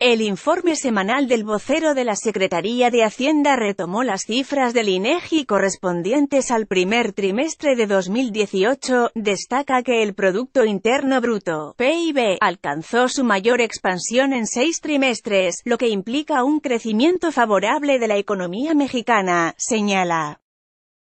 El informe semanal del vocero de la Secretaría de Hacienda retomó las cifras del INEGI correspondientes al primer trimestre de 2018, destaca que el Producto Interno Bruto, PIB, alcanzó su mayor expansión en seis trimestres, lo que implica un crecimiento favorable de la economía mexicana, señala.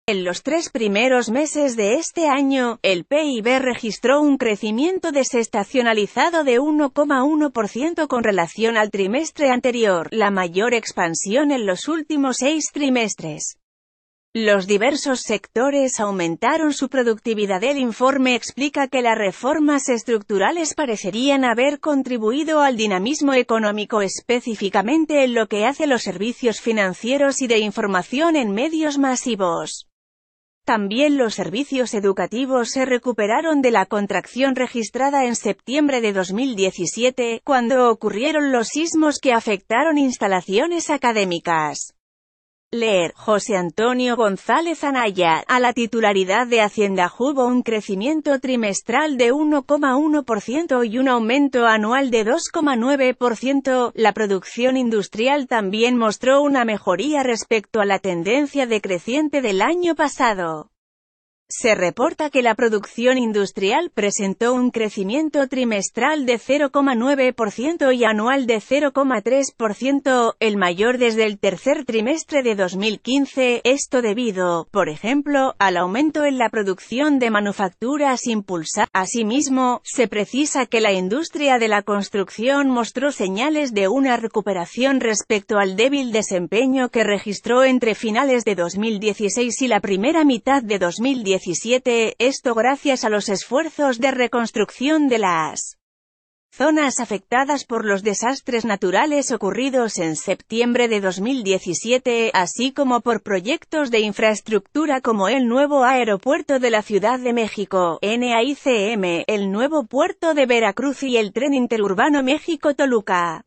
En los tres primeros meses de este año, el PIB registró un crecimiento desestacionalizado de 1,1% con relación al trimestre anterior, la mayor expansión en los últimos seis trimestres. Los diversos sectores aumentaron su productividad. El informe explica que las reformas estructurales parecerían haber contribuido al dinamismo económico específicamente en lo que hace los servicios financieros y de información en medios masivos. También los servicios educativos se recuperaron de la contracción registrada en septiembre de 2017, cuando ocurrieron los sismos que afectaron instalaciones académicas. Leer, José Antonio González Anaya, a la titularidad de Hacienda hubo un crecimiento trimestral de 1,1% y un aumento anual de 2,9%. La producción industrial también mostró una mejoría respecto a la tendencia decreciente del año pasado. Se reporta que la producción industrial presentó un crecimiento trimestral de 0,9% y anual de 0,3%, el mayor desde el tercer trimestre de 2015, esto debido, por ejemplo, al aumento en la producción de manufacturas impulsa. Asimismo, se precisa que la industria de la construcción mostró señales de una recuperación respecto al débil desempeño que registró entre finales de 2016 y la primera mitad de 2017 esto gracias a los esfuerzos de reconstrucción de las zonas afectadas por los desastres naturales ocurridos en septiembre de 2017, así como por proyectos de infraestructura como el nuevo aeropuerto de la Ciudad de México, NAICM, el nuevo puerto de Veracruz y el tren interurbano México-Toluca.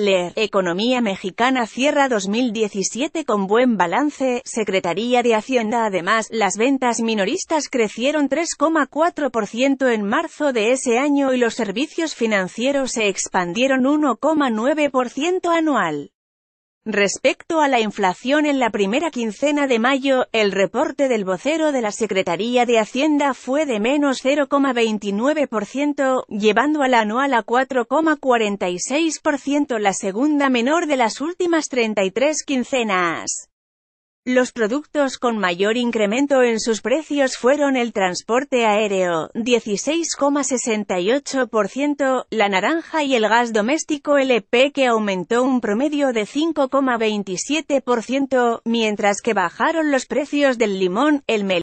Leer. Economía mexicana cierra 2017 con buen balance. Secretaría de Hacienda Además, las ventas minoristas crecieron 3,4% en marzo de ese año y los servicios financieros se expandieron 1,9% anual. Respecto a la inflación en la primera quincena de mayo, el reporte del vocero de la Secretaría de Hacienda fue de menos 0,29%, llevando al anual a 4,46%, la segunda menor de las últimas 33 quincenas. Los productos con mayor incremento en sus precios fueron el transporte aéreo, 16,68%, la naranja y el gas doméstico LP que aumentó un promedio de 5,27%, mientras que bajaron los precios del limón, el melón,